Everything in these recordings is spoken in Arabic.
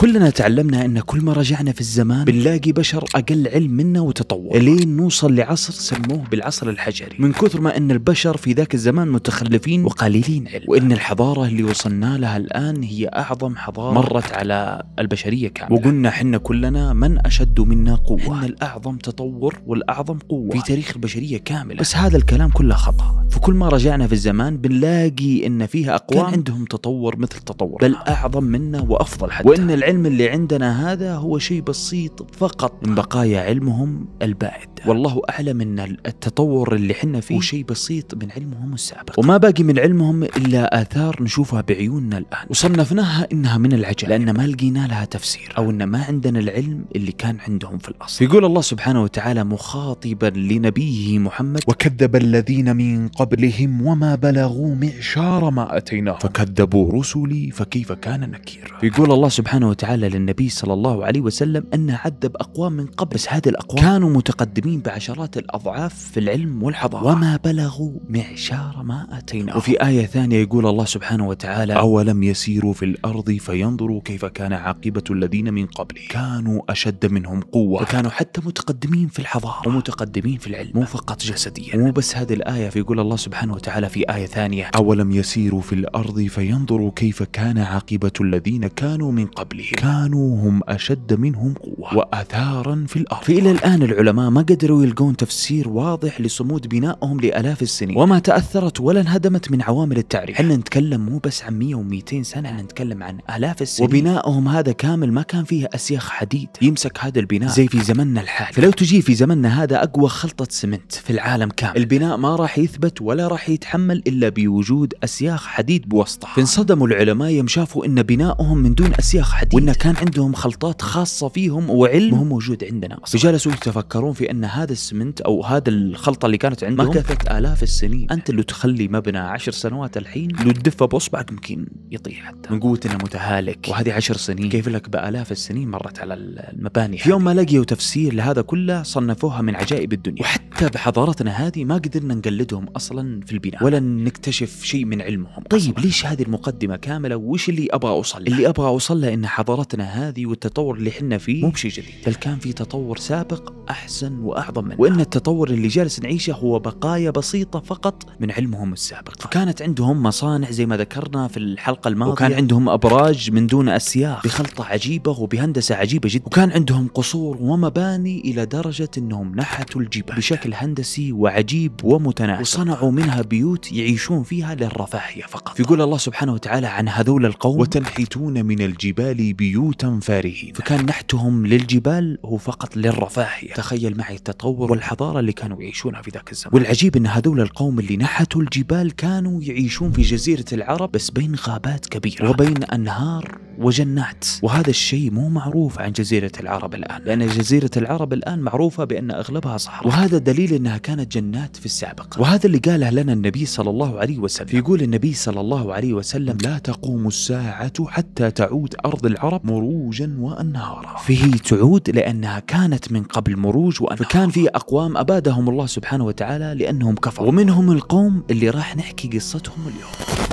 كلنا تعلمنا ان كل ما رجعنا في الزمان بنلاقي بشر اقل علم منا وتطور لين نوصل لعصر سموه بالعصر الحجري من كثر ما ان البشر في ذاك الزمان متخلفين وقليلين علم وان الحضاره اللي وصلنا لها الان هي اعظم حضاره مرت على البشريه كامله وقلنا حنا كلنا من اشد منا قوه حنا الاعظم تطور والاعظم قوه في تاريخ البشريه كامله بس هذا الكلام كله خطا فكل ما رجعنا في الزمان بنلاقي ان فيها اقوام كان عندهم تطور مثل تطور بل اعظم منا وافضل حتى وان العلم العلم اللي عندنا هذا هو شيء بسيط فقط من بقايا علمهم البعد والله أعلم أن التطور اللي حنا فيه هو شيء بسيط من علمهم السابق وما باقي من علمهم إلا آثار نشوفها بعيوننا الآن وصنفناها إنها من العجائب لأن ما لقينا لها تفسير أو أن ما عندنا العلم اللي كان عندهم في الأصل يقول الله سبحانه وتعالى مخاطبا لنبيه محمد وكذب الذين من قبلهم وما بلغوا معشار ما أتيناهم فكذبوا رسلي فكيف كان نكير يقول الله سبحانه وتعالى تعالى للنبي صلى الله عليه وسلم أنه عذب أقوام من قبل بس هذه الأقوام كانوا متقدمين بعشرات الأضعاف في العلم والحضارة وما بلغوا معشار ما أتينا وفي آية ثانية يقول الله سبحانه وتعالى أولم يسيروا في الأرض فينظروا كيف كان عاقبة الذين من قبله كانوا أشد منهم قوة وكانوا حتى متقدمين في الحضارة ومتقدمين في العلم مو فقط جسديا مو بس هذه الآية فيقول الله سبحانه وتعالى في آية ثانية أولم يسيروا في الأرض فينظروا كيف كان عاقبة الذين كانوا من قبله كانوا هم أشد منهم قوة وأثارا في الأرض فإلى الآن العلماء ما قدروا يلقون تفسير واضح لصمود بنائهم لآلاف السنين وما تأثرت ولا انهدمت من عوامل التعريف احنا نتكلم مو بس عن 100 و200 سنة احنا نتكلم عن آلاف السنين وبنائهم هذا كامل ما كان فيه أسياخ حديد يمسك هذا البناء زي في زمننا الحالي فلو تجي في زمننا هذا أقوى خلطة سمنت في العالم كامل البناء ما راح يثبت ولا راح يتحمل إلا بوجود أسياخ حديد بوسطه فانصدموا العلماء يوم شافوا أن بنائهم من دون أسياخ حديد وانه كان عندهم خلطات خاصه فيهم وعلم مهم موجود عندنا أصلاً. فجلسوا يتفكرون في ان هذا السمنت او هذا الخلطه اللي كانت عندهم مكثت الاف السنين انت اللي تخلي مبنى عشر سنوات الحين لو تدفه باصبعك يمكن يطيح حتى من قوه انه متهالك وهذه عشر سنين كيف لك بالاف السنين مرت على المباني في يوم ما لقيوا تفسير لهذا كله صنفوها من عجائب الدنيا وحتى بحضارتنا هذه ما قدرنا نقلدهم اصلا في البناء ولا نكتشف شيء من علمهم طيب أصلاً. ليش هذه المقدمه كامله وش اللي ابغى اوصل اللي ابغى اوصل له ان حضارتنا هذه والتطور اللي حنا فيه مو بشيء جديد بل كان في تطور سابق أحسن وأعظم منه وإن التطور اللي جالس نعيشه هو بقايا بسيطة فقط من علمهم السابق فكانت عندهم مصانع زي ما ذكرنا في الحلقة الماضية وكان عندهم أبراج من دون أسياخ بخلطة عجيبة وبهندسة عجيبة جدا وكان عندهم قصور ومباني إلى درجة أنهم نحتوا الجبال بشكل هندسي وعجيب ومتناسق وصنعوا منها بيوت يعيشون فيها للرفاهية فقط يقول الله سبحانه وتعالى عن هذول القوم وتنحتون من الجبال بيوتا فارهين فكان نحتهم للجبال هو فقط للرفاهية تخيل معي التطور والحضارة اللي كانوا يعيشونها في ذاك الزمن والعجيب أن هذول القوم اللي نحتوا الجبال كانوا يعيشون في جزيرة العرب بس بين غابات كبيرة وبين أنهار وجنات وهذا الشيء مو معروف عن جزيرة العرب الآن لأن جزيرة العرب الآن معروفة بأن أغلبها صحراء وهذا دليل أنها كانت جنات في السابق وهذا اللي قاله لنا النبي صلى الله عليه وسلم يقول النبي صلى الله عليه وسلم لا تقوم الساعة حتى تعود أرض العرب العرب مروجا وأنهارا فيه تعود لأنها كانت من قبل مروج وأنهار فكان في أقوام أبادهم الله سبحانه وتعالى لأنهم كفروا ومنهم القوم اللي راح نحكي قصتهم اليوم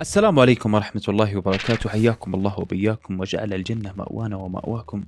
السلام عليكم ورحمة الله وبركاته حياكم الله وبياكم وجعل الجنة مأوانا ومأواكم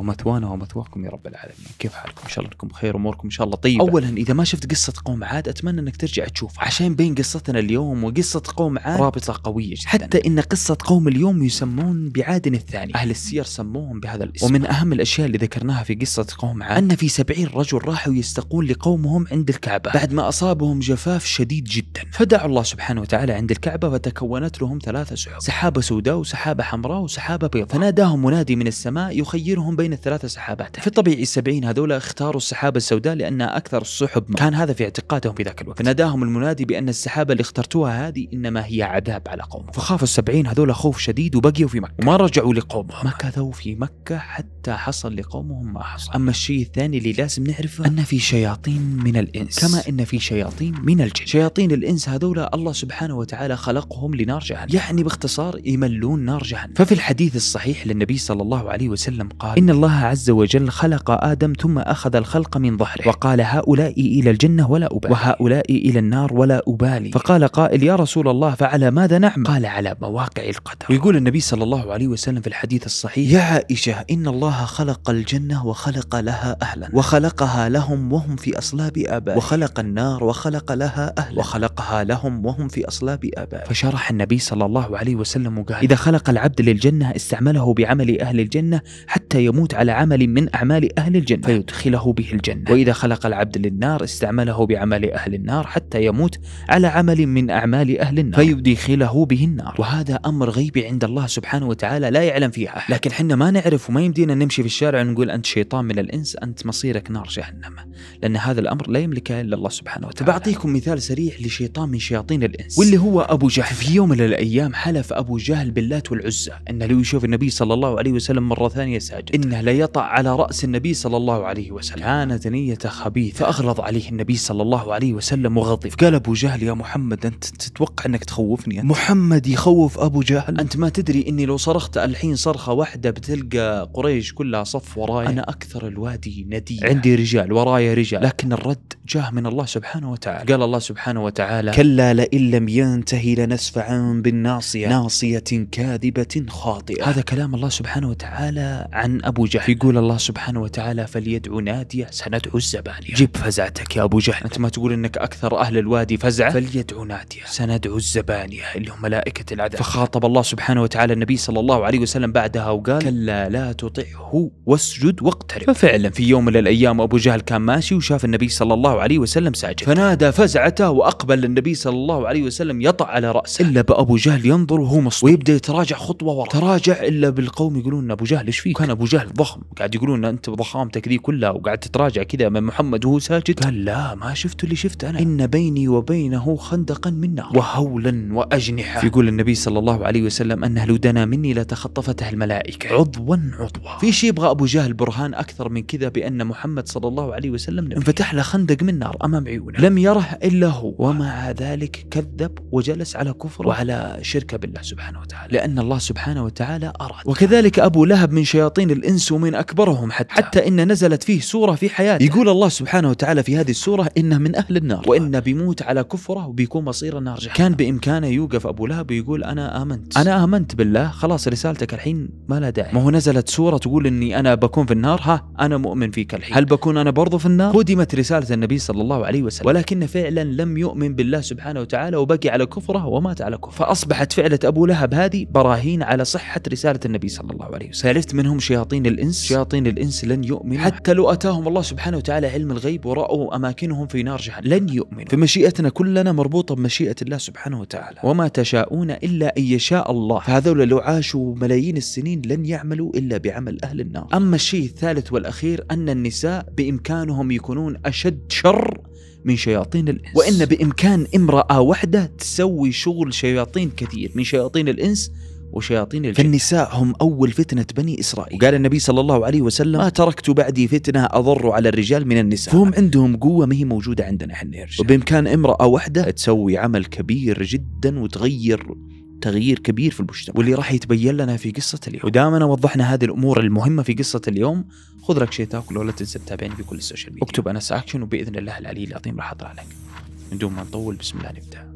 ومثوانا ومثواكم يا رب العالمين كيف حالكم ان شاء الله انكم بخير اموركم ان شاء الله طيبه اولا اذا ما شفت قصه قوم عاد اتمنى انك ترجع تشوف عشان بين قصتنا اليوم وقصه قوم عاد رابطه قويه جدا حتى ان قصه قوم اليوم يسمون بعاد الثاني اهل السير سموهم بهذا الاسم ومن اهم الاشياء اللي ذكرناها في قصه قوم عاد ان في سبعين رجل راحوا يستقون لقومهم عند الكعبه بعد ما اصابهم جفاف شديد جدا فدعوا الله سبحانه وتعالى عند الكعبه فتكونت لهم ثلاثه سحاب سحابه سوداء وسحابه حمراء وسحابه بيضاء فناداهم منادي من السماء يخيرهم بين بين الثلاثة سحابات في الطبيعي السبعين هذول اختاروا السحابة السوداء لأنها أكثر السحب ما. كان هذا في اعتقادهم في ذاك الوقت فناداهم المنادي بأن السحابة اللي اخترتوها هذه إنما هي عذاب على قوم فخافوا السبعين هذول خوف شديد وبقيوا في مكة وما رجعوا لقومهم مكثوا في مكة حتى حصل لقومهم ما حصل أما الشيء الثاني اللي لازم نعرفه أن في شياطين من الإنس كما أن في شياطين من الجن شياطين الإنس هذول الله سبحانه وتعالى خلقهم لنار جهنم يعني باختصار يملون نار جهنم ففي الحديث الصحيح للنبي صلى الله عليه وسلم قال إن إن الله عز وجل خلق آدم ثم أخذ الخلق من ظهره وقال هؤلاء إلى الجنة ولا أبالي وهؤلاء إلى النار ولا أبالي فقال قائل يا رسول الله فعلى ماذا نعمل قال على مواقع القدر ويقول النبي صلى الله عليه وسلم في الحديث الصحيح يا عائشة إن الله خلق الجنة وخلق لها أهلا وخلقها لهم وهم في أصلاب آبائهم وخلق النار وخلق لها أهلا وخلقها لهم وهم في أصلاب آبائهم فشرح النبي صلى الله عليه وسلم وقال إذا خلق العبد للجنة استعمله بعمل أهل الجنة حتى يموت يموت على عمل من أعمال أهل الجنة فيدخله به الجنة وإذا خلق العبد للنار استعمله بعمل أهل النار حتى يموت على عمل من أعمال أهل النار فيدخله به النار وهذا أمر غيبي عند الله سبحانه وتعالى لا يعلم فيه أحد لكن حنا ما نعرف وما يمدينا نمشي في الشارع ونقول أنت شيطان من الإنس أنت مصيرك نار جهنم لأن هذا الأمر لا يملكه إلا الله سبحانه وتعالى بعطيكم طيب، مثال سريع لشيطان من شياطين الإنس واللي هو أبو جهل في يوم من الأيام حلف أبو جهل باللات والعزى أنه لو يشوف النبي صلى الله عليه وسلم مرة ثانية ساجد إن انه لا على رأس النبي صلى الله عليه وسلم كانت نية خبيثه فأغلظ عليه النبي صلى الله عليه وسلم وغضب قال أبو جهل يا محمد أنت تتوقع أنك تخوفني أنت. محمد يخوف أبو جهل أنت ما تدري أني لو صرخت الحين صرخة واحدة بتلقى قريش كلها صف وراي أنا أكثر الوادي ندي عندي رجال وراي رجال لكن الرد جاه من الله سبحانه وتعالى قال الله سبحانه وتعالى كلا لئن لم ينتهي لنسفعا بالناصية ناصية كاذبة خاطئة هذا كلام الله سبحانه وتعالى عن أبو أبو جهل يقول الله سبحانه وتعالى فليدعو نادية سندعو الزبانية جيب فزعتك يا أبو جهل أنت ما تقول أنك أكثر أهل الوادي فزعة فليدعو نادية سندعو الزبانية اللي هم ملائكة العذاب فخاطب الله سبحانه وتعالى النبي صلى الله عليه وسلم بعدها وقال كلا لا تطعه واسجد واقترب ففعلا في يوم من الأيام أبو جهل كان ماشي وشاف النبي صلى الله عليه وسلم ساجد فنادى فزعته وأقبل النبي صلى الله عليه وسلم يطع على رأسه إلا بأبو جهل ينظر وهو مصدوم ويبدأ يتراجع خطوة وراء تراجع إلا بالقوم يقولون أبو جهل إيش فيك كان أبو جهل ضخم قاعد يقولون انت بضخامتك ذي كلها وقاعد تتراجع كذا من محمد وهو ساجد قال لا ما شفت اللي شفته انا ان بيني وبينه خندقا من نار وهولا واجنحه يقول النبي صلى الله عليه وسلم انها لو دنا مني لتخطفتها الملائكه عضوا عضوا في شيء يبغى ابو جهل برهان اكثر من كذا بان محمد صلى الله عليه وسلم نبي. انفتح له خندق من نار امام عيونه لم يره الا هو ومع ذلك كذب وجلس على كفر وعلى شرك بالله سبحانه وتعالى لان الله سبحانه وتعالى اراد وكذلك ابو لهب من شياطين الانس الإنس ومن أكبرهم حتى حتى إن نزلت فيه سورة في حياته يقول الله سبحانه وتعالى في هذه السورة إنه من أهل النار وإنه بيموت على كفره وبيكون مصير النار جهنم كان بإمكانه يوقف أبو لهب ويقول أنا آمنت أنا آمنت بالله خلاص رسالتك الحين ما لها داعي ما هو نزلت سورة تقول إني أنا بكون في النار ها أنا مؤمن فيك الحين هل بكون أنا برضو في النار هدمت رسالة النبي صلى الله عليه وسلم ولكن فعلا لم يؤمن بالله سبحانه وتعالى وبقي على كفره ومات على كفره فأصبحت فعلة أبو لهب هذه براهين على صحة رسالة النبي صلى الله عليه وسلم سالفت منهم شياطين الإنس شياطين الإنس لن يؤمنوا حتى لو أتاهم الله سبحانه وتعالى علم الغيب ورأوا أماكنهم في نار جهنم لن يؤمنوا فمشيئتنا كلنا مربوطة بمشيئة الله سبحانه وتعالى وما تشاءون إلا أن يشاء الله فهذول لو عاشوا ملايين السنين لن يعملوا إلا بعمل أهل النار أما الشيء الثالث والأخير أن النساء بإمكانهم يكونون أشد شر من شياطين الإنس وإن بإمكان امرأة واحدة تسوي شغل شياطين كثير من شياطين الإنس وشياطين الجن فالنساء هم أول فتنة بني إسرائيل وقال النبي صلى الله عليه وسلم ما تركت بعدي فتنة أضر على الرجال من النساء فهم عندهم قوة ما هي موجودة عندنا احنا وبإمكان امرأة واحدة تسوي عمل كبير جدا وتغير تغيير كبير في المجتمع واللي راح يتبين لنا في قصة اليوم ودائما وضحنا هذه الأمور المهمة في قصة اليوم خذ لك شيء تاكل ولا تنسى تتابعني في كل السوشيال ميديا اكتب أنس أكشن وبإذن الله العلي العظيم راح أطلع لك من دون ما نطول بسم الله نبدأ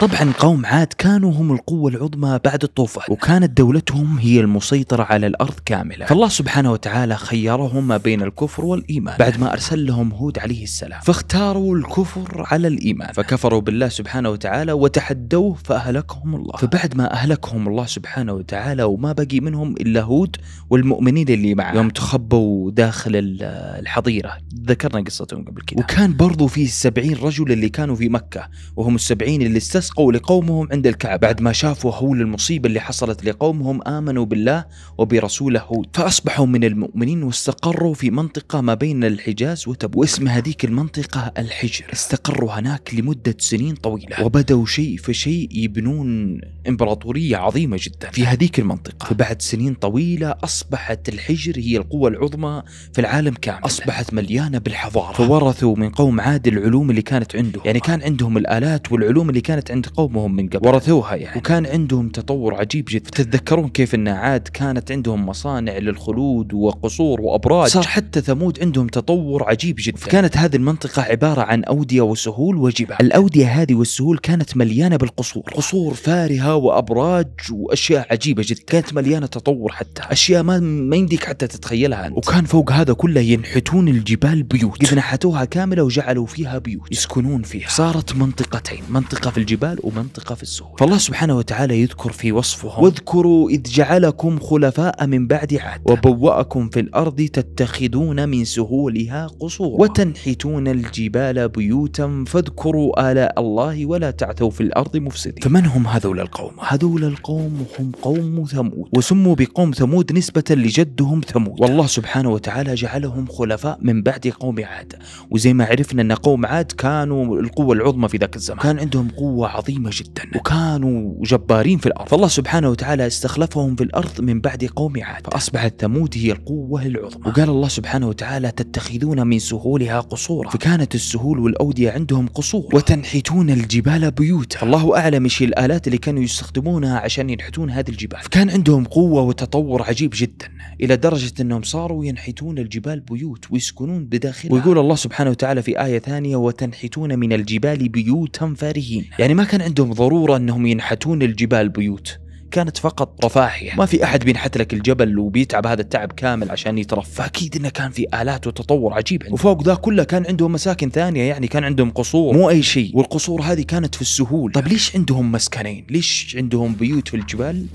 طبعا قوم عاد كانوا هم القوة العظمى بعد الطوفان وكانت دولتهم هي المسيطرة على الأرض كاملة فالله سبحانه وتعالى خيرهم ما بين الكفر والإيمان بعد ما أرسل لهم هود عليه السلام فاختاروا الكفر على الإيمان فكفروا بالله سبحانه وتعالى وتحدوه فأهلكهم الله فبعد ما أهلكهم الله سبحانه وتعالى وما بقي منهم إلا هود والمؤمنين اللي معه يوم تخبوا داخل الحظيرة ذكرنا قصتهم قبل كذا وكان برضو في السبعين رجل اللي كانوا في مكة وهم السبعين اللي استسلموا فسقوا لقومهم عند الكعبة بعد ما شافوا هول المصيبة اللي حصلت لقومهم آمنوا بالله وبرسوله هود فأصبحوا من المؤمنين واستقروا في منطقة ما بين الحجاز وتبوك واسم هذيك المنطقة الحجر استقروا هناك لمدة سنين طويلة وبدأوا شيء فشيء يبنون إمبراطورية عظيمة جدا في هذيك المنطقة فبعد سنين طويلة أصبحت الحجر هي القوة العظمى في العالم كامل أصبحت مليانة بالحضارة فورثوا من قوم عاد العلوم اللي كانت عندهم يعني كان عندهم الآلات والعلوم اللي كانت عند قومهم من قبل ورثوها يعني وكان عندهم تطور عجيب جدا تتذكرون كيف ان عاد كانت عندهم مصانع للخلود وقصور وابراج صار حتى ثمود عندهم تطور عجيب جدا فكانت هذه المنطقه عباره عن اوديه وسهول وجبال الاوديه هذه والسهول كانت مليانه بالقصور قصور فارهه وابراج واشياء عجيبه جدا كانت مليانه تطور حتى اشياء ما ما يمديك حتى تتخيلها أنت. وكان فوق هذا كله ينحتون الجبال بيوت اذا نحتوها كامله وجعلوا فيها بيوت يسكنون فيها صارت منطقتين منطقه في الجبال الجبال ومنطقة في السهول فالله سبحانه وتعالى يذكر في وصفهم واذكروا إذ جعلكم خلفاء من بعد عاد وبوأكم في الأرض تتخذون من سهولها قصورا وتنحتون الجبال بيوتا فاذكروا آلاء الله ولا تعثوا في الأرض مفسدين فمن هم هذول القوم؟ هذول القوم هم قوم ثمود وسموا بقوم ثمود نسبة لجدهم ثمود والله سبحانه وتعالى جعلهم خلفاء من بعد قوم عاد وزي ما عرفنا أن قوم عاد كانوا القوة العظمى في ذاك الزمان كان عندهم قوة عظيمة جدا وكانوا جبارين في الأرض فالله سبحانه وتعالى استخلفهم في الأرض من بعد قوم عاد فأصبحت ثمود هي القوة العظمى وقال الله سبحانه وتعالى تتخذون من سهولها قصورا فكانت السهول والأودية عندهم قصور وتنحتون الجبال بيوتا الله أعلم إيش الآلات اللي كانوا يستخدمونها عشان ينحتون هذه الجبال فكان عندهم قوة وتطور عجيب جدا إلى درجة أنهم صاروا ينحتون الجبال بيوت ويسكنون بداخلها ويقول الله سبحانه وتعالى في آية ثانية وتنحتون من الجبال بيوتا فارهين يعني ما كان عندهم ضرورة أنهم ينحتون الجبال بيوت كانت فقط رفاهية ما في أحد بينحت لك الجبل وبيتعب هذا التعب كامل عشان يترف فأكيد أنه كان في آلات وتطور عجيب عندهم. وفوق ذا كله كان عندهم مساكن ثانية يعني كان عندهم قصور مو أي شيء والقصور هذه كانت في السهول طيب ليش عندهم مسكنين ليش عندهم بيوت في الجبال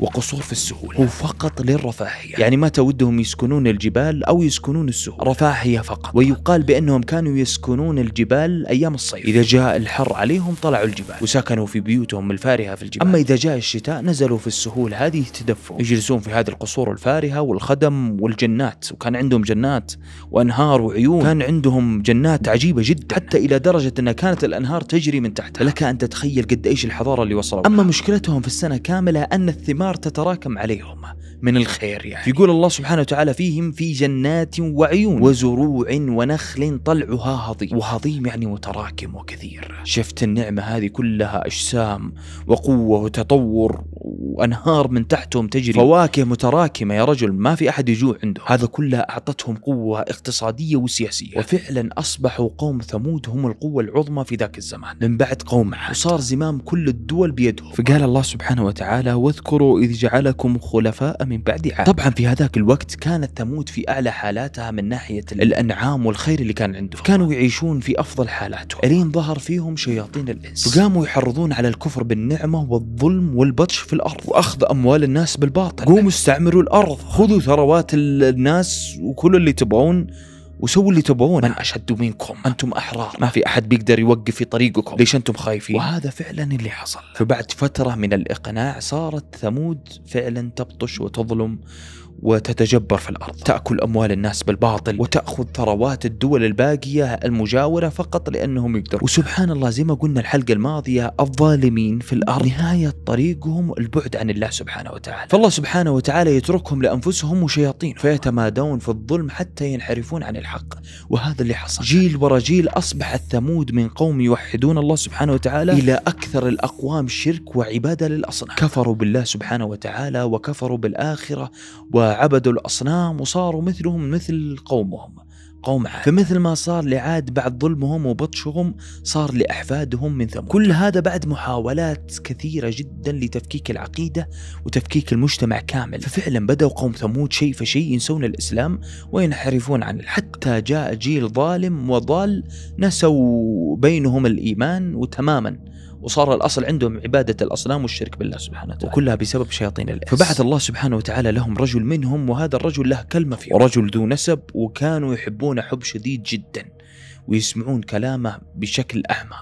وقصور في السهولة وفقط للرفاهية يعني ما تودهم يسكنون الجبال أو يسكنون السهول رفاهية فقط ويقال بأنهم كانوا يسكنون الجبال أيام الصيف إذا جاء الحر عليهم طلعوا الجبال وسكنوا في بيوتهم الفارهة في الجبال أما إذا جاء الشتاء نزلوا في السهول هذه تدفوا يجلسون في هذه القصور الفارهة والخدم والجنات وكان عندهم جنات وأنهار وعيون كان عندهم جنات عجيبة جدا حتى إلى درجة أن كانت الأنهار تجري من تحتها لك أن تتخيل قد إيش الحضارة اللي وصلوا أما مشكلتهم في السنة كاملة أن الثمار النار تتراكم عليهم من الخير يعني يقول الله سبحانه وتعالى فيهم في جنات وعيون وزروع ونخل طلعها هضيم وهضيم يعني متراكم وكثير شفت النعمة هذه كلها أجسام وقوة وتطور وأنهار من تحتهم تجري فواكه متراكمة يا رجل ما في أحد يجوع عنده هذا كلها أعطتهم قوة اقتصادية وسياسية وفعلا أصبحوا قوم ثمود هم القوة العظمى في ذاك الزمان من بعد قوم عاد وصار زمام كل الدول بيدهم فقال الله سبحانه وتعالى واذكروا إذ جعلكم خلفاء من بعد عاد طبعا في هذاك الوقت كانت تموت في أعلى حالاتها من ناحية الأنعام والخير اللي كان عندهم كانوا يعيشون في أفضل حالاتهم ألين ظهر فيهم شياطين الإنس فقاموا يحرضون على الكفر بالنعمة والظلم والبطش في الأرض وأخذ أموال الناس بالباطل قوموا استعمروا الأرض خذوا ثروات الناس وكل اللي تبغون وسووا اللي تبغونه من أشد منكم أنتم أحرار ما في أحد بيقدر يوقف في طريقكم ليش أنتم خايفين وهذا فعلا اللي حصل فبعد فترة من الإقناع صارت ثمود فعلا تبطش وتظلم وتتجبر في الأرض تأكل أموال الناس بالباطل وتأخذ ثروات الدول الباقية المجاورة فقط لأنهم يقدروا وسبحان الله زي ما قلنا الحلقة الماضية الظالمين في الأرض نهاية طريقهم البعد عن الله سبحانه وتعالى فالله سبحانه وتعالى يتركهم لأنفسهم وشياطين فيتمادون في الظلم حتى ينحرفون عن الحق وهذا اللي حصل جيل ورا جيل أصبح الثمود من قوم يوحدون الله سبحانه وتعالى إلى أكثر الأقوام شرك وعبادة للأصنام كفروا بالله سبحانه وتعالى وكفروا بالآخرة و وعبدوا الأصنام وصاروا مثلهم مثل قومهم قوم عاد فمثل ما صار لعاد بعد ظلمهم وبطشهم صار لأحفادهم من ثمود كل هذا بعد محاولات كثيرة جدا لتفكيك العقيدة وتفكيك المجتمع كامل ففعلا بدأوا قوم ثمود شيء فشيء ينسون الإسلام وينحرفون عن حتى جاء جيل ظالم وضال نسوا بينهم الإيمان وتماما وصار الاصل عندهم عباده الاصنام والشرك بالله سبحانه وتعالى وكلها بسبب شياطين الانس فبعث الله سبحانه وتعالى لهم رجل منهم وهذا الرجل له كلمه فيه ورجل ذو نسب وكانوا يحبونه حب شديد جدا ويسمعون كلامه بشكل اعمى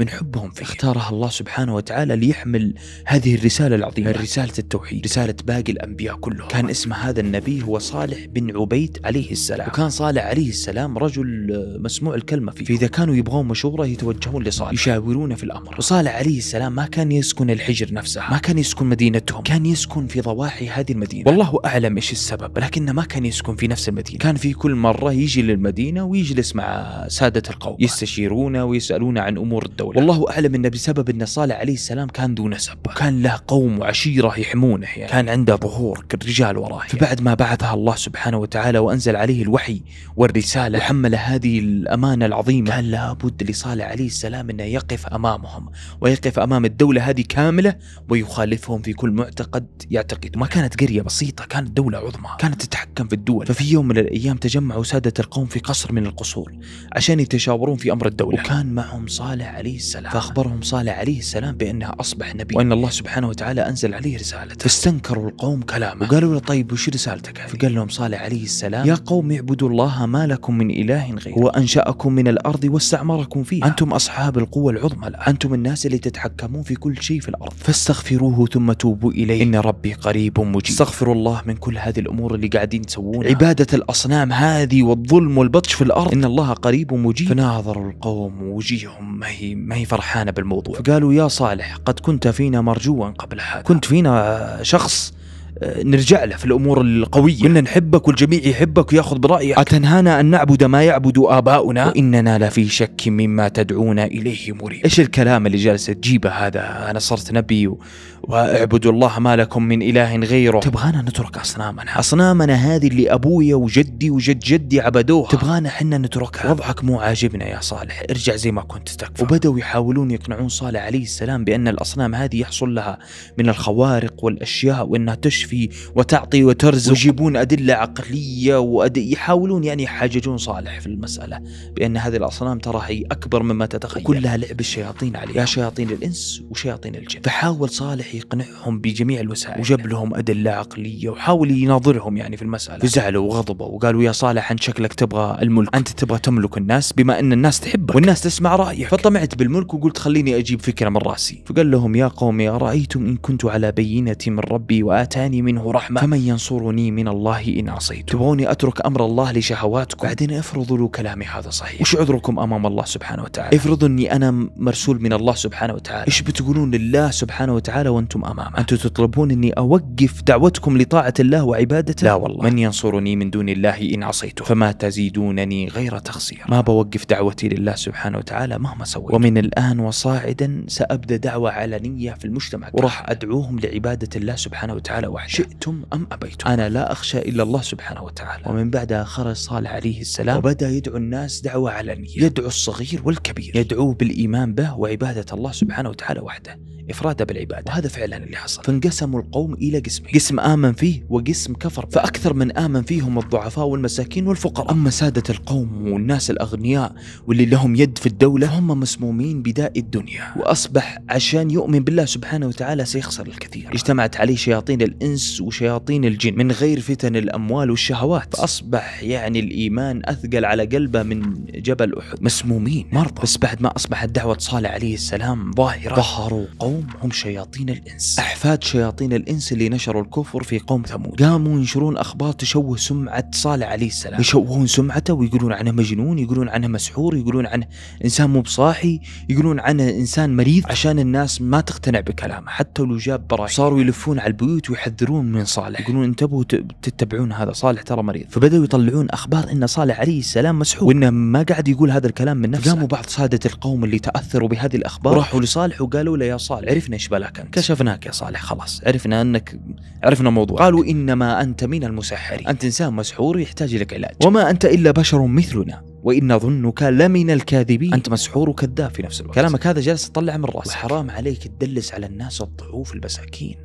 من حبهم فيه اختارها الله سبحانه وتعالى ليحمل هذه الرسالة العظيمة رسالة التوحيد رسالة باقي الأنبياء كلهم كان اسم هذا النبي هو صالح بن عبيد عليه السلام وكان صالح عليه السلام رجل مسموع الكلمة فيه فإذا كانوا يبغون مشورة يتوجهون لصالح يشاورونه في الأمر وصالح عليه السلام ما كان يسكن الحجر نفسها ما كان يسكن مدينتهم كان يسكن في ضواحي هذه المدينة والله أعلم إيش السبب لكنه ما كان يسكن في نفس المدينة كان في كل مرة يجي للمدينة ويجلس مع سادة القوم يستشيرونه ويسألونه عن أمور الدولة الدولة والله أعلم أنه بسبب أن صالح عليه السلام كان ذو نسب كان له قوم وعشيرة يحمونه يعني كان عنده ظهور كالرجال وراه فبعد ما بعثها الله سبحانه وتعالى وأنزل عليه الوحي والرسالة وحمل هذه الأمانة العظيمة كان لابد لصالح عليه السلام أنه يقف أمامهم ويقف أمام الدولة هذه كاملة ويخالفهم في كل معتقد يعتقد ما كانت قرية بسيطة كانت دولة عظمى كانت تتحكم في الدول ففي يوم من الأيام تجمعوا سادة القوم في قصر من القصور عشان يتشاورون في أمر الدولة وكان معهم صالح عليه عليه السلام فأخبرهم صالح عليه السلام بأنه أصبح نبي وأن الله سبحانه وتعالى أنزل عليه رسالته فاستنكروا القوم كلامه وقالوا له طيب وش رسالتك هذه؟ فقال لهم صالح عليه السلام يا قوم اعبدوا الله ما لكم من إله غيره هو أنشأكم من الأرض واستعمركم فيها أنتم أصحاب القوة العظمى الآن أنتم الناس اللي تتحكمون في كل شيء في الأرض فاستغفروه ثم توبوا إليه إن ربي قريب مجيب استغفروا الله من كل هذه الأمور اللي قاعدين تسوونها عبادة الأصنام هذه والظلم والبطش في الأرض إن الله قريب مجيب فناظروا القوم وجيههم مهيمة ما هي فرحانة بالموضوع فقالوا يا صالح قد كنت فينا مرجوا قبل هذا كنت فينا شخص آه، نرجع له في الامور القويه كنا نحبك والجميع يحبك وياخذ برايك اتنهانا ان نعبد ما يعبد اباؤنا واننا لفي شك مما تدعونا اليه مريب ايش الكلام اللي جالس تجيبه هذا انا صرت نبي و... واعبدوا الله ما لكم من إله غيره تبغانا نترك أصنامنا أصنامنا هذه اللي أبويا وجدي وجد جدي عبدوها تبغانا حنا نتركها وضعك مو عاجبنا يا صالح ارجع زي ما كنت تكفى وبدأوا يحاولون يقنعون صالح عليه السلام بأن الأصنام هذه يحصل لها من الخوارق والأشياء وأنها تشفي وتعطي وترزق ويجيبون أدلة عقلية وأد... يحاولون يعني يحاججون صالح في المسألة بأن هذه الأصنام ترى هي أكبر مما تتخيل كلها لعب الشياطين عليها يا شياطين الإنس وشياطين الجن فحاول صالح يقنعهم بجميع الوسائل وجاب لهم أدلة عقلية وحاول يناظرهم يعني في المسألة فزعلوا وغضبوا وقالوا يا صالح أنت شكلك تبغى الملك أنت تبغى تملك الناس بما أن الناس تحبك والناس تسمع رأيك فطمعت بالملك وقلت خليني أجيب فكرة من رأسي فقال لهم يا قوم أرأيتم إن كنت على بينة من ربي وآتاني منه رحمة فمن ينصرني من الله إن عصيت تبغوني أترك أمر الله لشهواتكم بعدين افرضوا له كلامي هذا صحيح وش عذركم أمام الله سبحانه وتعالى افرضوا أني أنا مرسول من الله سبحانه وتعالى إيش بتقولون لله سبحانه وتعالى وأنتم أمامه أنتم تطلبون أني أوقف دعوتكم لطاعة الله وعبادته لا والله من ينصرني من دون الله إن عصيته فما تزيدونني غير تخسير ما بوقف دعوتي لله سبحانه وتعالى مهما سويت ومن الآن وصاعدا سأبدأ دعوة علنية في المجتمع وراح أدعوهم لعبادة الله سبحانه وتعالى وحده شئتم أم أبيتم أنا لا أخشى إلا الله سبحانه وتعالى ومن بعدها خرج صالح عليه السلام وبدأ يدعو الناس دعوة علنية يدعو الصغير والكبير يدعوه بالإيمان به وعبادة الله سبحانه وتعالى وحده إفراده بالعبادة وهذا فعلا اللي حصل فانقسموا القوم إلى قسمين قسم آمن فيه وقسم كفر فأكثر من آمن فيهم الضعفاء والمساكين والفقراء أما سادة القوم والناس الأغنياء واللي لهم يد في الدولة هم مسمومين بداء الدنيا وأصبح عشان يؤمن بالله سبحانه وتعالى سيخسر الكثير اجتمعت عليه شياطين الإنس وشياطين الجن من غير فتن الأموال والشهوات فأصبح يعني الإيمان أثقل على قلبه من جبل أحد مسمومين مرضى بس بعد ما أصبحت دعوة صالح عليه السلام ظاهرة ظهروا قوم هم شياطين الإنس الإنس أحفاد شياطين الإنس اللي نشروا الكفر في قوم ثمود قاموا ينشرون أخبار تشوه سمعة صالح عليه السلام يشوهون سمعته ويقولون عنه مجنون يقولون عنه مسحور يقولون عنه إنسان مو بصاحي يقولون عنه إنسان مريض عشان الناس ما تقتنع بكلامه حتى لو جاب براي صاروا يلفون على البيوت ويحذرون من صالح يقولون انتبهوا تتبعون هذا صالح ترى مريض فبدأوا يطلعون أخبار أن صالح عليه السلام مسحور وأنه ما قاعد يقول هذا الكلام من نفسه قاموا بعض سادة القوم اللي تأثروا بهذه الأخبار راحوا لصالح وقالوا له يا صالح عرفنا إيش بلاك أنت كشفناك يا صالح خلاص عرفنا انك عرفنا موضوع قالوا انما انت من المسحرين انت انسان مسحور يحتاج لك علاج وما انت الا بشر مثلنا وإن ظنك لمن الكاذبين أنت مسحور وكذاب في نفس الوقت كلامك هذا جالس تطلعه من رأسك وحرام عليك تدلس على الناس الضعوف المساكين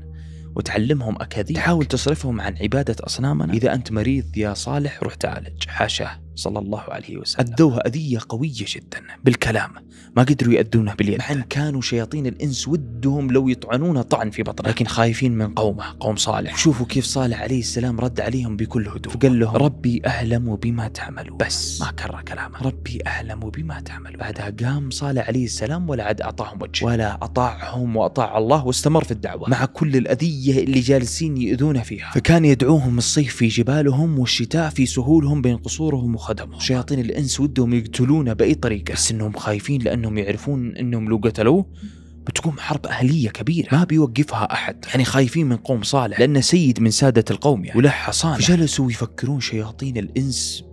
وتعلمهم أكاذيب تحاول تصرفهم عن عبادة أصنامنا إذا أنت مريض يا صالح روح تعالج حاشاه صلى الله عليه وسلم أدوها أذية قوية جدا بالكلام ما قدروا يأدونها باليد مع أن كانوا شياطين الإنس ودهم لو يطعنون طعن في بطنه لكن خايفين من قومه قوم صالح شوفوا كيف صالح عليه السلام رد عليهم بكل هدوء فقال لهم ربي أعلم بما تعملون بس ما كرر كلامه ربي أعلم بما تعملون بعدها قام صالح عليه السلام ولا عاد أعطاهم وجه ولا أطاعهم وأطاع الله واستمر في الدعوة مع كل الأذية اللي جالسين يؤذونه فيها فكان يدعوهم الصيف في جبالهم والشتاء في سهولهم بين قصورهم خدمه شياطين الانس ودهم يقتلونه باي طريقه بس انهم خايفين لانهم يعرفون انهم لو قتلوه بتقوم حرب أهلية كبيرة ما بيوقفها أحد يعني خايفين من قوم صالح لأنه سيد من سادة القوم يعني وله حصانة فجلسوا يفكرون شياطين الإنس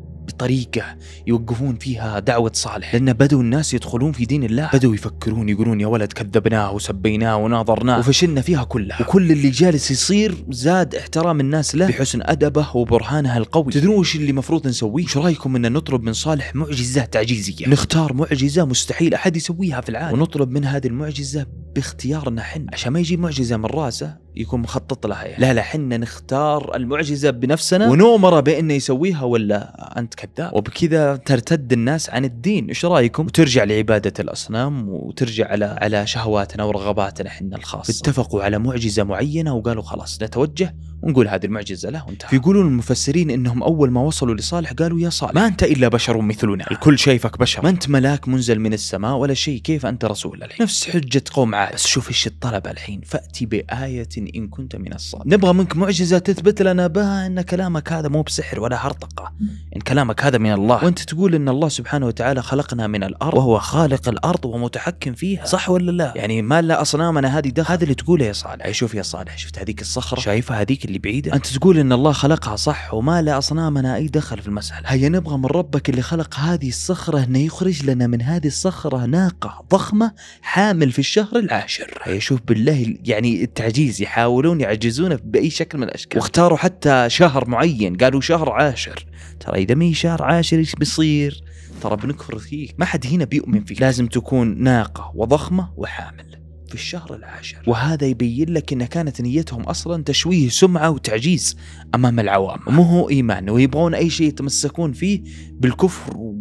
طريقة يوقفون فيها دعوة صالح لأن بدوا الناس يدخلون في دين الله بدوا يفكرون يقولون يا ولد كذبناه وسبيناه وناظرناه وفشلنا فيها كلها وكل اللي جالس يصير زاد احترام الناس له بحسن أدبه وبرهانه القوي تدرون وش اللي مفروض نسويه وش رأيكم أن نطلب من صالح معجزة تعجيزية نختار معجزة مستحيل أحد يسويها في العالم ونطلب من هذه المعجزة باختيارنا حنا عشان ما يجي معجزة من راسه يكون مخطط لها يعني. لا لا حنا نختار المعجزه بنفسنا ونؤمر بانه يسويها ولا انت كذاب وبكذا ترتد الناس عن الدين ايش رايكم وترجع لعباده الاصنام وترجع على على شهواتنا ورغباتنا حنا الخاصه اتفقوا على معجزه معينه وقالوا خلاص نتوجه ونقول هذه المعجزه له وانتهى فيقولون المفسرين انهم اول ما وصلوا لصالح قالوا يا صالح ما انت الا بشر مثلنا الكل شايفك بشر ما انت ملاك منزل من السماء ولا شيء كيف انت رسول الحين نفس حجه قوم عاد بس شوف ايش الطلب الحين فاتي بايه إن كنت من الصادق نبغى منك معجزة تثبت لنا بها أن كلامك هذا مو بسحر ولا هرطقة إن كلامك هذا من الله وأنت تقول أن الله سبحانه وتعالى خلقنا من الأرض وهو خالق الأرض ومتحكم فيها صح ولا لا يعني ما لا أصنامنا هذه دخل هذا اللي تقوله يا صالح شوف يا صالح شفت هذيك الصخرة شايفها هذيك اللي بعيدة أنت تقول أن الله خلقها صح وما لا أصنامنا أي دخل في المسألة هيا نبغى من ربك اللي خلق هذه الصخرة أنه يخرج لنا من هذه الصخرة ناقة ضخمة حامل في الشهر العاشر هيا شوف بالله يعني التعجيز يا يحاولون يعجزونه باي شكل من الاشكال واختاروا حتى شهر معين قالوا شهر عاشر ترى اذا ما هي شهر عاشر ايش بيصير ترى بنكفر فيك ما حد هنا بيؤمن فيك لازم تكون ناقه وضخمه وحامل في الشهر العاشر وهذا يبين لك أن كانت نيتهم أصلا تشويه سمعة وتعجيز أمام العوام مو هو إيمان ويبغون أي شيء يتمسكون فيه بالكفر و...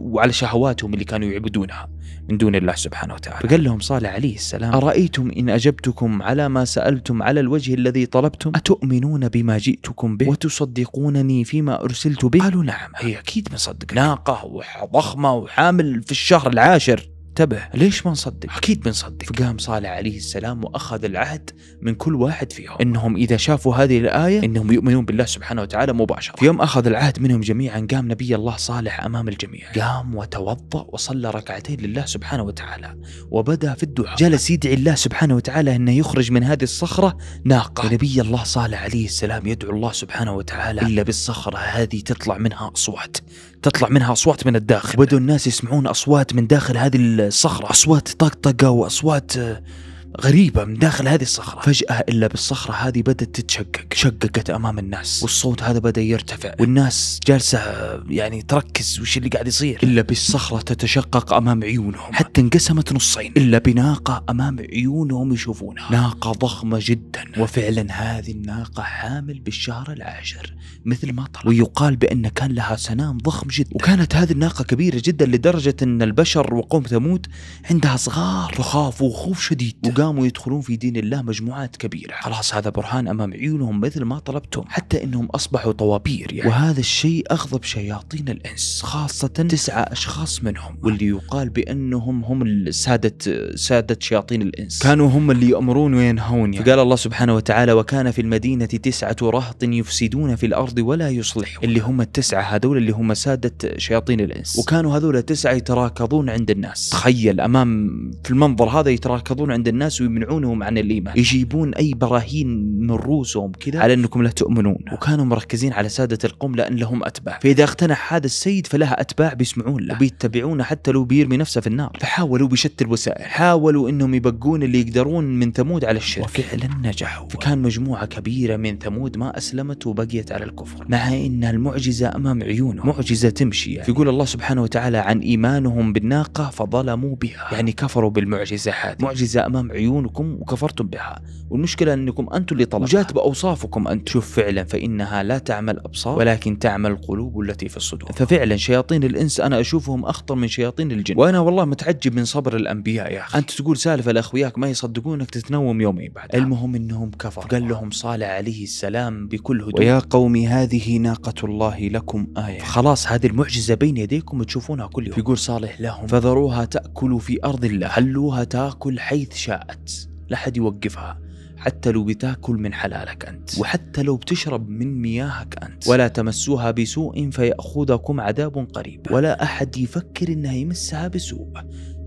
وعلى شهواتهم اللي كانوا يعبدونها من دون الله سبحانه وتعالى فقال لهم صالح عليه السلام أرأيتم إن أجبتكم على ما سألتم على الوجه الذي طلبتم أتؤمنون بما جئتكم به وتصدقونني فيما أرسلت به قالوا نعم هي أكيد مصدق ناقة وضخمة وحامل في الشهر العاشر انتبه ليش ما نصدق أكيد بنصدق فقام صالح عليه السلام وأخذ العهد من كل واحد فيهم أنهم إذا شافوا هذه الآية أنهم يؤمنون بالله سبحانه وتعالى مباشرة في يوم أخذ العهد منهم جميعا قام نبي الله صالح أمام الجميع قام وتوضأ وصلى ركعتين لله سبحانه وتعالى وبدأ في الدعاء جلس يدعي الله سبحانه وتعالى أنه يخرج من هذه الصخرة ناقة نبي الله صالح عليه السلام يدعو الله سبحانه وتعالى إلا بالصخرة هذه تطلع منها أصوات تطلع منها اصوات من الداخل وبدوا الناس يسمعون اصوات من داخل هذه الصخره اصوات طقطقه واصوات غريبة من داخل هذه الصخرة فجأة إلا بالصخرة هذه بدأت تتشقق شققت أمام الناس والصوت هذا بدأ يرتفع والناس جالسة يعني تركز وش اللي قاعد يصير إلا بالصخرة تتشقق أمام عيونهم حتى انقسمت نصين إلا بناقة أمام عيونهم يشوفونها ناقة ضخمة جدا وفعلا هذه الناقة حامل بالشهر العاشر مثل ما طلع ويقال بأن كان لها سنام ضخم جدا وكانت هذه الناقة كبيرة جدا لدرجة أن البشر وقوم ثمود عندها صغار فخافوا خوف شديد وقاموا يدخلون في دين الله مجموعات كبيرة خلاص هذا برهان أمام عيونهم مثل ما طلبتم حتى أنهم أصبحوا طوابير يعني وهذا الشيء أغضب شياطين الإنس خاصة تسعة أشخاص منهم واللي يقال بأنهم هم سادة سادة شياطين الإنس كانوا هم اللي يأمرون وينهون يعني. فقال الله سبحانه وتعالى وكان في المدينة تسعة رهط يفسدون في الأرض ولا يصلحون اللي هم التسعة هذول اللي هم سادة شياطين الإنس وكانوا هذول تسعة يتراكضون عند الناس تخيل أمام في المنظر هذا يتراكضون عند الناس الناس ويمنعونهم عن الايمان يجيبون اي براهين من رؤوسهم كذا على انكم لا تؤمنون وكانوا مركزين على ساده القوم لان لهم اتباع فاذا اقتنع هذا السيد فلها اتباع بيسمعون له وبيتبعونه حتى لو بيرمي نفسه في النار فحاولوا بشتى الوسائل حاولوا انهم يبقون اللي يقدرون من ثمود على الشرك وفعلا نجحوا فكان مجموعه كبيره من ثمود ما اسلمت وبقيت على الكفر مع ان المعجزه امام عيونهم معجزه تمشي يعني. يقول الله سبحانه وتعالى عن ايمانهم بالناقه فظلموا بها يعني كفروا بالمعجزه هذه معجزه امام عيونكم وكفرتم بها والمشكلة أنكم أنتم اللي طلبها وجات بأوصافكم أن تشوف فعلا فإنها لا تعمل أبصار ولكن تعمل القلوب التي في الصدور ففعلا شياطين الإنس أنا أشوفهم أخطر من شياطين الجن وأنا والله متعجب من صبر الأنبياء يا أخي أنت تقول سالفة لأخوياك ما يصدقونك تتنوم يومين بعد نعم. المهم أنهم كفر قال لهم صالح عليه السلام بكل هدوء ويا قومي هذه ناقة الله لكم آية خلاص هذه المعجزة بين يديكم تشوفونها كل يوم يقول صالح لهم فذروها تأكل في أرض الله خلوها تأكل حيث شاء بدأت لا حد يوقفها حتى لو بتاكل من حلالك أنت وحتى لو بتشرب من مياهك أنت ولا تمسوها بسوء فيأخذكم عذاب قريب ولا أحد يفكر إنها يمسها بسوء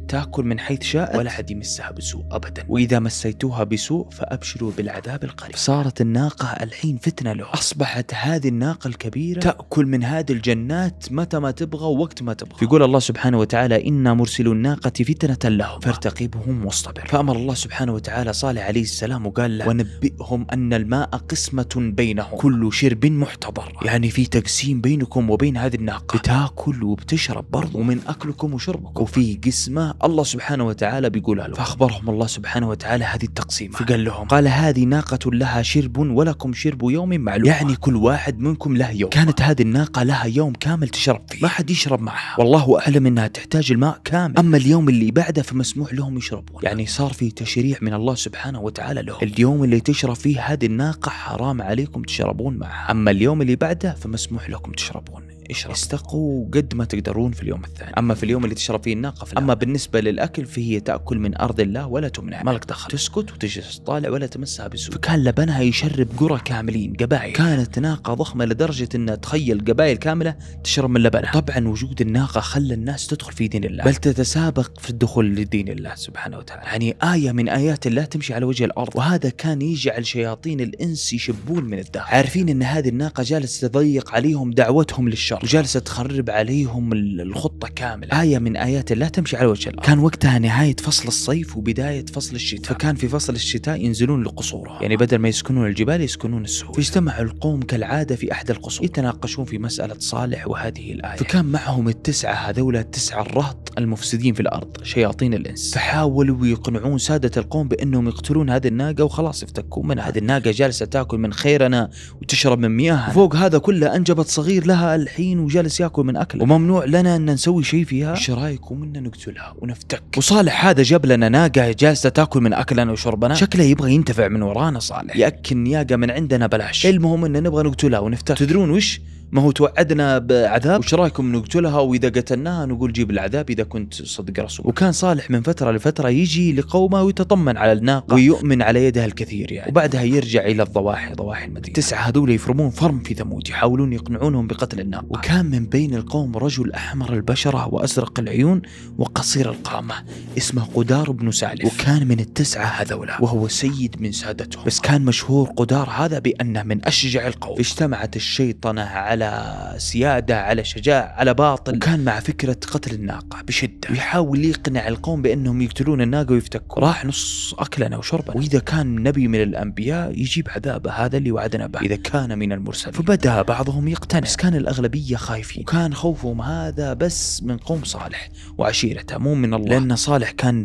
تاكل من حيث شاءت ولا حد يمسها بسوء ابدا واذا مسيتوها بسوء فابشروا بالعذاب القريب صارت الناقه الحين فتنه له اصبحت هذه الناقه الكبيره تاكل من هذه الجنات متى ما تبغى ووقت ما تبغى يقول الله سبحانه وتعالى انا مرسل الناقه فتنه لهم فارتقبهم واصطبر فامر الله سبحانه وتعالى صالح عليه السلام وقال له ونبئهم ان الماء قسمه بينهم كل شرب محتضر يعني في تقسيم بينكم وبين هذه الناقه بتاكل وبتشرب برضو ومن اكلكم وشربكم وفي قسمه الله سبحانه وتعالى بيقولها له فأخبرهم الله سبحانه وتعالى هذه التقسيمة فقال لهم قال هذه ناقة لها شرب ولكم شرب يوم معلوم يعني كل واحد منكم له يوم كانت هذه الناقة لها يوم كامل تشرب فيه ما حد يشرب معها والله أعلم أنها تحتاج الماء كامل أما اليوم اللي بعده فمسموح لهم يشربون يعني صار في تشريع من الله سبحانه وتعالى لهم اليوم اللي تشرب فيه هذه الناقة حرام عليكم تشربون معها أما اليوم اللي بعده فمسموح لكم تشربون اشرب استقوا قد ما تقدرون في اليوم الثاني اما في اليوم اللي تشرب فيه الناقه فلا اما بالنسبه للاكل فهي تاكل من ارض الله ولا تمنع مالك دخل تسكت وتجلس طالع ولا تمسها بسوء فكان لبنها يشرب قرى كاملين قبائل كانت ناقه ضخمه لدرجه انها تخيل قبائل كامله تشرب من لبنها طبعا وجود الناقه خلى الناس تدخل في دين الله بل تتسابق في الدخول لدين الله سبحانه وتعالى يعني ايه من ايات الله تمشي على وجه الارض وهذا كان يجعل شياطين الانس يشبون من الداخل عارفين ان هذه الناقه جالسه تضيق عليهم دعوتهم للشر البشر وجالسه تخرب عليهم الخطه كامله ايه من ايات الله تمشي على وجه الارض كان وقتها نهايه فصل الصيف وبدايه فصل الشتاء فكان في فصل الشتاء ينزلون لقصورها يعني بدل ما يسكنون الجبال يسكنون السهول فاجتمع القوم كالعاده في احدى القصور يتناقشون في مساله صالح وهذه الايه فكان معهم التسعه هذول التسعه الرهط المفسدين في الارض شياطين الانس فحاولوا يقنعون ساده القوم بانهم يقتلون هذه الناقه وخلاص يفتكون منها هذه الناقه جالسه تاكل من خيرنا وتشرب من مياهنا فوق هذا كله انجبت صغير لها الحين الحين وجالس ياكل من اكله وممنوع لنا ان نسوي شيء فيها ايش رايكم ان نقتلها ونفتك وصالح هذا جاب لنا ناقه جالسه تاكل من اكلنا وشربنا شكله يبغى ينتفع من ورانا صالح ياكل نياقه من عندنا بلاش المهم ان نبغى نقتلها ونفتك تدرون وش ما هو توعدنا بعذاب وش رايكم نقتلها واذا قتلناها نقول جيب العذاب اذا كنت صدق رسول وكان صالح من فتره لفتره يجي لقومه ويتطمن على الناقه ويؤمن على يدها الكثير يعني وبعدها يرجع الى الضواحي ضواحي المدينه تسعه هذول يفرمون فرم في ثمود يحاولون يقنعونهم بقتل الناقه وكان من بين القوم رجل احمر البشره وازرق العيون وقصير القامه اسمه قدار بن سالف وكان من التسعه هذولا وهو سيد من سادتهم بس كان مشهور قدار هذا بانه من اشجع القوم اجتمعت الشيطنه على على سيادة على شجاع على باطل وكان مع فكرة قتل الناقة بشدة ويحاول يقنع القوم بأنهم يقتلون الناقة ويفتكوا راح نص أكلنا وشربنا وإذا كان نبي من الأنبياء يجيب عذابه هذا اللي وعدنا به إذا كان من المرسلين فبدأ بعضهم يقتنع بس كان الأغلبية خايفين وكان خوفهم هذا بس من قوم صالح وعشيرته مو من الله لأن صالح كان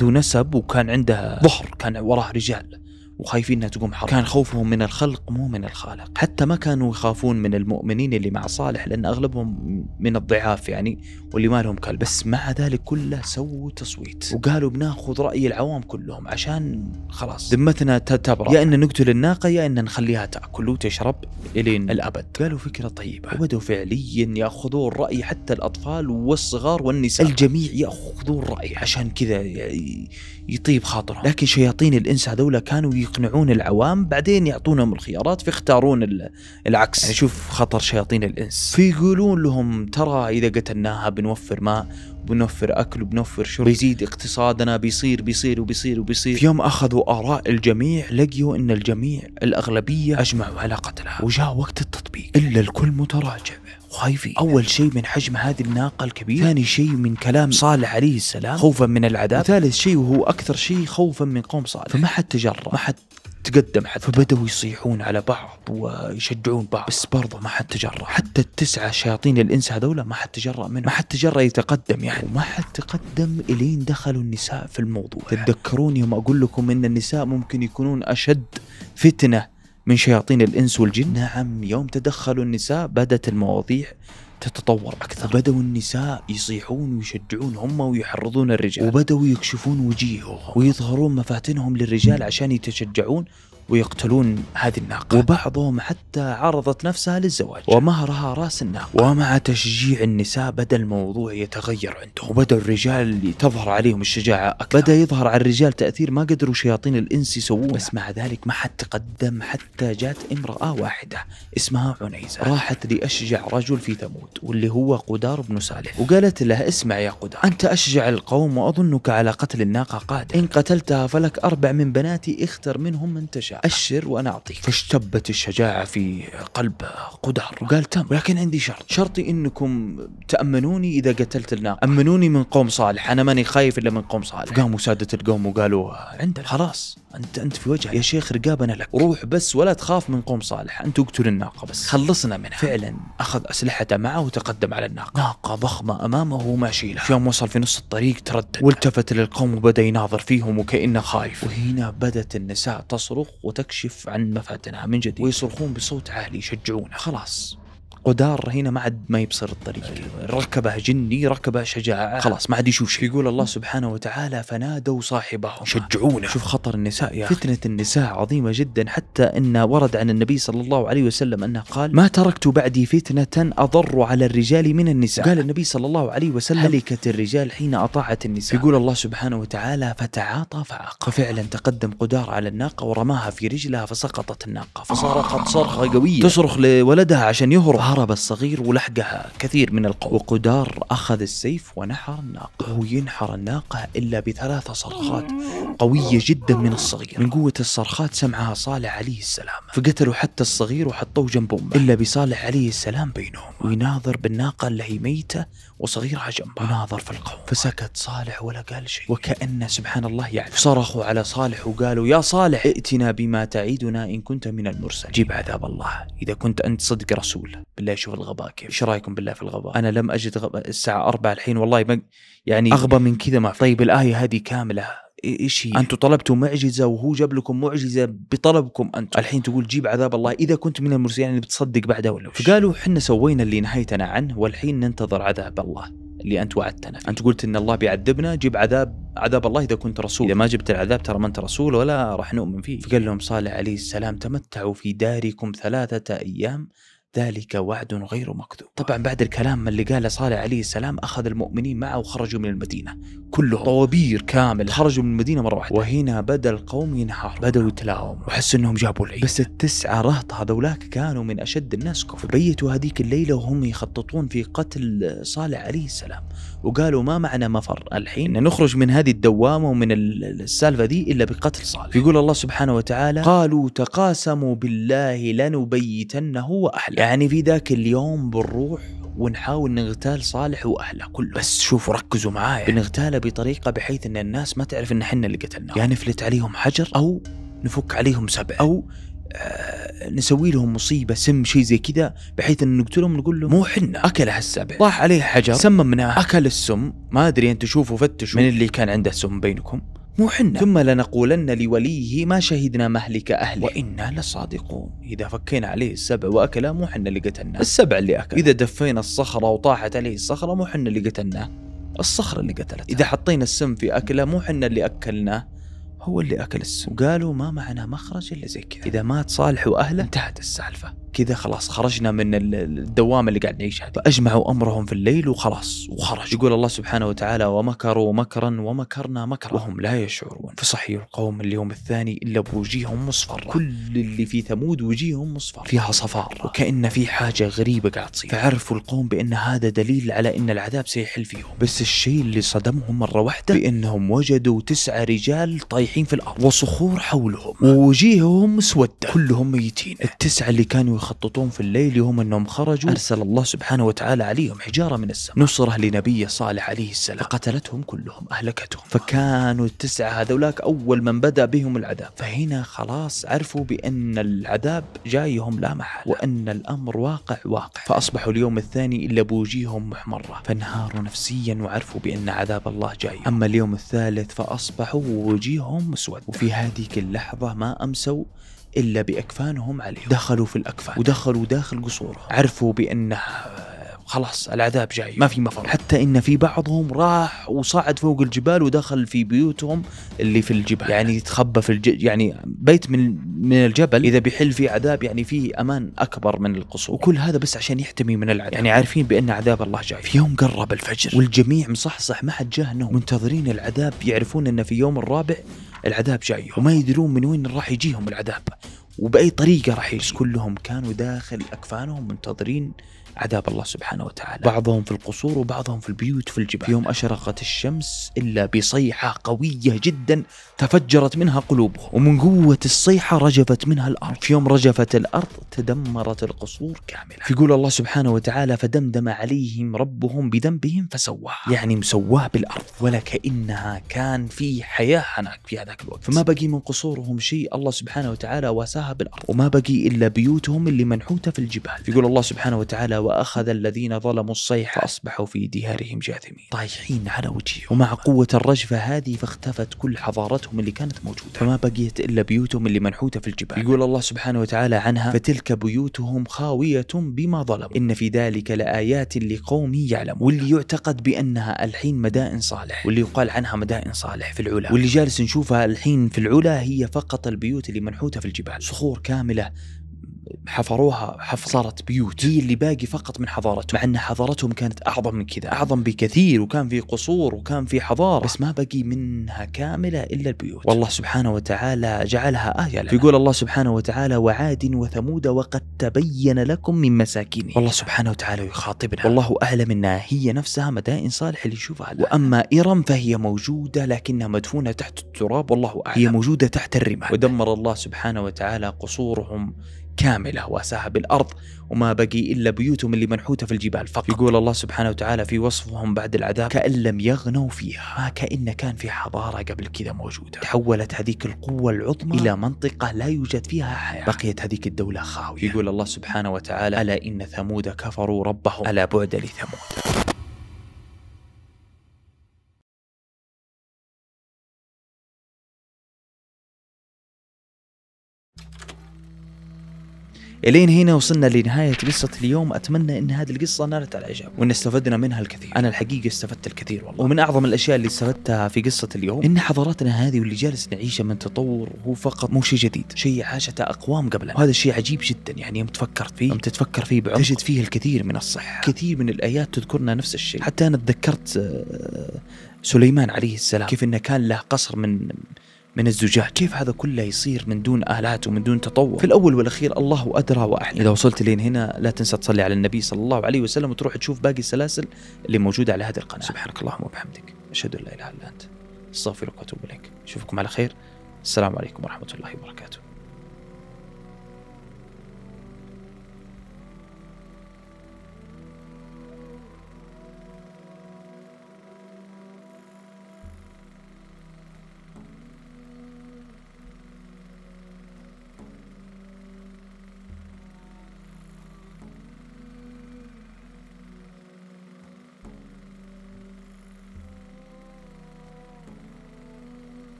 ذو نسب وكان عنده ظهر كان وراه رجال وخايفين انها تقوم حرب كان خوفهم من الخلق مو من الخالق حتى ما كانوا يخافون من المؤمنين اللي مع صالح لان اغلبهم من الضعاف يعني واللي ما لهم كلب بس مع ذلك كله سووا تصويت وقالوا بناخذ راي العوام كلهم عشان خلاص ذمتنا تبرأ يا ان نقتل الناقه يا ان نخليها تاكل وتشرب الين الابد قالوا فكره طيبه وبدوا فعليا ياخذون راي حتى الاطفال والصغار والنساء الجميع ياخذون راي عشان كذا يطيب خاطرهم لكن شياطين الإنس هذولا كانوا يقنعون العوام بعدين يعطونهم الخيارات فيختارون العكس يعني شوف خطر شياطين الإنس فيقولون لهم ترى إذا قتلناها بنوفر ماء بنوفر اكل وبنوفر شرب بيزيد اقتصادنا بيصير بيصير وبيصير وبيصير في يوم اخذوا اراء الجميع لقيوا ان الجميع الاغلبيه اجمعوا على قتلها وجاء وقت التطبيق الا الكل متراجع خايفين أول شيء من حجم هذه الناقة الكبيرة ثاني شيء من كلام صالح عليه السلام خوفا من العذاب وثالث شيء وهو أكثر شيء خوفا من قوم صالح فما حد تجرأ ما حد تقدم حتى فبدأوا يصيحون على بعض ويشجعون بعض بس برضه ما حد تجرأ حتى التسعة شياطين الإنس هذولا ما حد تجرأ منهم ما حد تجرأ يتقدم يعني وما حد تقدم إلين دخلوا النساء في الموضوع نعم. تتذكرون يوم أقول لكم إن النساء ممكن يكونون أشد فتنة من شياطين الإنس والجن نعم يوم تدخلوا النساء بدأت المواضيع تتطور أكثر وبدأوا النساء يصيحون ويشجعون هم ويحرضون الرجال وبدأوا يكشفون وجيههم ويظهرون مفاتنهم للرجال عشان يتشجعون ويقتلون هذه الناقة وبعضهم حتى عرضت نفسها للزواج ومهرها راس الناقة ومع تشجيع النساء بدأ الموضوع يتغير عندهم وبدأ الرجال تظهر عليهم الشجاعة أكثر بدأ يظهر على الرجال تأثير ما قدروا شياطين الإنس يسوونه بس مع ذلك ما حد تقدم حتى جات امرأة واحدة اسمها عنيزة راحت لأشجع رجل في ثمود واللي هو قدار بن سالف وقالت له اسمع يا قدار أنت أشجع القوم وأظنك على قتل الناقة قادر إن قتلتها فلك أربع من بناتي اختر منهم من تشاء الشجاعة أشر وأنا أعطيك فاشتبت الشجاعة في قلب قدار وقال تم ولكن عندي شرط شرطي أنكم تأمنوني إذا قتلت الناقة أمنوني من قوم صالح أنا ماني خايف إلا من قوم صالح قاموا سادة القوم وقالوا عندنا خلاص أنت أنت في وجهك يا شيخ رقابنا لك روح بس ولا تخاف من قوم صالح أنت اقتل الناقة بس خلصنا منها فعلا أخذ أسلحته معه وتقدم على الناقة ناقة ضخمة أمامه وما شيلها في يوم وصل في نص الطريق تردد والتفت للقوم وبدأ يناظر فيهم وكأنه خايف وهنا بدت النساء تصرخ وتكشف عن مفاتنها من جديد ويصرخون بصوت عالي يشجعونه خلاص قدار هنا ما عاد ما يبصر الطريق ركبه جني ركبه شجاعة خلاص ما عاد يشوف شيء يقول الله سبحانه وتعالى فنادوا صاحبهم شجعونا شوف خطر النساء يا فتنة النساء عظيمة جدا حتى أن ورد عن النبي صلى الله عليه وسلم أنه قال ما تركت بعدي فتنة أضر على الرجال من النساء قال النبي صلى الله عليه وسلم هلكت الرجال حين أطاعت النساء يقول الله سبحانه وتعالى فتعاطى فعق ففعلا تقدم قدار على الناقة ورماها في رجلها فسقطت الناقة فصرخت صرخة قوية تصرخ لولدها عشان يهرب هرب الصغير ولحقها كثير من وقدار أخذ السيف ونحر الناقة وينحر الناقة إلا بثلاث صرخات قوية جدا من الصغير من قوة الصرخات سمعها صالح عليه السلام فقتلوا حتى الصغير وحطوه جنب أمه إلا بصالح عليه السلام بينهم ويناظر بالناقة اللي هي ميتة وصغيرها جنبها ناظر في القوم فسكت صالح ولا قال شيء وكأن سبحان الله يعرف صرخوا على صالح وقالوا يا صالح ائتنا بما تعيدنا إن كنت من المرسل جيب عذاب الله إذا كنت أنت صدق رسول بالله شوف الغباء كيف إيش رأيكم بالله في الغباء أنا لم أجد غباء الساعة 4 الحين والله يعني أغبى من كذا ما في طيب الآية هذه كاملة ايش هي؟ انتم طلبتوا معجزه وهو جاب لكم معجزه بطلبكم انتم الحين تقول جيب عذاب الله اذا كنت من المرسلين اللي بتصدق بعده ولا فقالوا احنا سوينا اللي نهيتنا عنه والحين ننتظر عذاب الله اللي انت وعدتنا فيه. انت قلت ان الله بيعذبنا جيب عذاب عذاب الله اذا كنت رسول اذا ما جبت العذاب ترى ما انت رسول ولا راح نؤمن فيه فقال لهم صالح عليه السلام تمتعوا في داركم ثلاثه ايام ذلك وعد غير مكذوب طبعا بعد الكلام اللي قاله صالح عليه السلام أخذ المؤمنين معه وخرجوا من المدينة كلهم طوابير كامل خرجوا من المدينة مرة واحدة وهنا بدأ القوم ينهار بدأوا يتلاوم وحس أنهم جابوا العيد بس التسعة رهط هذولاك كانوا من أشد الناس كفر بيتوا هذيك الليلة وهم يخططون في قتل صالح عليه السلام وقالوا ما معنا مفر الحين نخرج من هذه الدوامة ومن السالفة دي إلا بقتل صالح يقول الله سبحانه وتعالى قالوا تقاسموا بالله لنبيتنه وأهله يعني في ذاك اليوم بنروح ونحاول نغتال صالح واهله كله بس شوفوا ركزوا معايا بنغتاله بطريقه بحيث ان الناس ما تعرف ان احنا اللي قتلناه يعني نفلت عليهم حجر او نفك عليهم سبع او آه، نسوي لهم مصيبه سم شيء زي كذا بحيث ان نقتلهم نقول لهم مو حنا اكلها السبع طاح عليه حجر سممناه اكل السم ما ادري انت شوفوا فتشوا من اللي كان عنده سم بينكم مو حنا ثم لنقولن لوليه ما شهدنا مهلك أهله وإنا لصادقون إذا فكينا عليه السبع وأكله مو حنا اللي قتلناه السبع اللي أكل إذا دفينا الصخرة وطاحت عليه الصخرة مو حنا اللي قتلناه الصخرة اللي قتلته إذا حطينا السم في أكله مو حنا اللي أكلناه هو اللي أكل السم وقالوا ما معنا مخرج إلا زي كذا إذا مات صالح وأهله انتهت السالفة كذا خلاص خرجنا من الدوامة اللي قاعد نعيشها فأجمعوا أمرهم في الليل وخلاص وخرج يقول الله سبحانه وتعالى ومكروا مكرا ومكرنا مكرا وهم لا يشعرون فصحي القوم اليوم الثاني إلا بوجيههم مصفرة كل اللي في ثمود وجيههم مصفرة فيها صفار وكأن في حاجة غريبة قاعد تصير فعرفوا القوم بأن هذا دليل على أن العذاب سيحل فيهم بس الشيء اللي صدمهم مرة واحدة بأنهم وجدوا تسعة رجال طايحين متسلحين في الارض وصخور حولهم ووجيههم مسوده كلهم ميتين التسعه اللي كانوا يخططون في الليل يوم انهم خرجوا ارسل الله سبحانه وتعالى عليهم حجاره من السماء نصره لنبيه صالح عليه السلام فقتلتهم كلهم اهلكتهم فكانوا التسعه هذولاك اول من بدا بهم العذاب فهنا خلاص عرفوا بان العذاب جايهم لا محالة وان الامر واقع واقع فاصبحوا اليوم الثاني الا بوجيههم محمره فانهاروا نفسيا وعرفوا بان عذاب الله جاي اما اليوم الثالث فاصبحوا وجيههم دم مسود وفي هذيك اللحظة ما أمسوا إلا بأكفانهم عليهم دخلوا في الأكفان ودخلوا داخل قصوره عرفوا بأنه آه، خلاص العذاب جاي ما في مفر حتى ان في بعضهم راح وصعد فوق الجبال ودخل في بيوتهم اللي في الجبال يعني تخبى في الج... يعني بيت من من الجبل اذا بيحل فيه عذاب يعني فيه امان اكبر من القصور وكل هذا بس عشان يحتمي من العذاب يعني عارفين بان عذاب الله جاي في يوم قرب الفجر والجميع مصحصح ما حد جاه منتظرين العذاب يعرفون ان في يوم الرابع العذاب جاي وما يدرون من وين راح يجيهم العذاب وبأي طريقة راح يجي كلهم كانوا داخل أكفانهم منتظرين عذاب الله سبحانه وتعالى بعضهم في القصور وبعضهم في البيوت في الجبال في يوم أشرقت الشمس إلا بصيحة قوية جدا تفجرت منها قلوبهم ومن قوة الصيحة رجفت منها الأرض في يوم رجفت الأرض تدمرت القصور كاملة فيقول الله سبحانه وتعالى فدمدم عليهم ربهم بذنبهم فسواها يعني مسواه بالأرض ولكأنها كان في حياة هناك في هذاك الوقت فما بقي من قصورهم شيء الله سبحانه وتعالى واساها بالأرض وما بقي إلا بيوتهم اللي منحوتة في الجبال فيقول الله سبحانه وتعالى وأخذ الذين ظلموا الصيحة فأصبحوا في ديارهم جاثمين طايحين على وجههم ومع قوة الرجفة هذه فاختفت كل حضارتهم اللي كانت موجودة فما بقيت إلا بيوتهم اللي منحوتة في الجبال يقول الله سبحانه وتعالى عنها فتلك بيوتهم خاوية بما ظلموا إن في ذلك لآيات لقوم يعلمون واللي يعتقد بأنها الحين مدائن صالح واللي يقال عنها مدائن صالح في العلا واللي جالس نشوفها الحين في العلا هي فقط البيوت اللي منحوتة في الجبال صخور كاملة حفروها حفصرت بيوت هي اللي باقي فقط من حضارتهم مع ان حضارتهم كانت اعظم من كذا اعظم بكثير وكان في قصور وكان في حضاره بس ما بقي منها كامله الا البيوت والله سبحانه وتعالى جعلها ايه لنا فيقول الله سبحانه وتعالى وعاد وثمود وقد تبين لكم من مساكنهم والله سبحانه وتعالى يخاطبنا والله اعلم انها هي نفسها مدائن صالح اللي يشوفها لنا. واما ارم فهي موجوده لكنها مدفونه تحت التراب والله اعلم هي موجوده تحت الرمال ودمر الله سبحانه وتعالى قصورهم كاملة واساها بالأرض وما بقي إلا بيوتهم اللي منحوتة في الجبال فقط يقول الله سبحانه وتعالى في وصفهم بعد العذاب كأن لم يغنوا فيها ما كأن كان في حضارة قبل كذا موجودة تحولت هذيك القوة العظمى إلى منطقة لا يوجد فيها حياة بقيت هذيك الدولة خاوية يقول الله سبحانه وتعالى ألا إن ثمود كفروا ربهم ألا بعد لثمود الين هنا وصلنا لنهايه قصه اليوم اتمنى ان هذه القصه نالت على الاعجاب وان استفدنا منها الكثير انا الحقيقه استفدت الكثير والله ومن اعظم الاشياء اللي استفدتها في قصه اليوم ان حضارتنا هذه واللي جالس نعيشه من تطور هو فقط مو شيء جديد شيء عاشته اقوام قبلنا وهذا الشيء عجيب جدا يعني يوم تفكرت فيه يوم تتفكر فيه بعمق تجد فيه الكثير من الصحه كثير من الايات تذكرنا نفس الشيء حتى انا تذكرت آه، سليمان عليه السلام كيف انه كان له قصر من من الزجاج كيف هذا كله يصير من دون آلات ومن دون تطور في الأول والأخير الله أدرى وأحلى إذا وصلت لين هنا لا تنسى تصلي على النبي صلى الله عليه وسلم وتروح تشوف باقي السلاسل اللي موجودة على هذه القناة سبحانك اللهم وبحمدك أشهد أن لا إله إلا أنت استغفرك واتوب إليك أشوفكم على خير السلام عليكم ورحمة الله وبركاته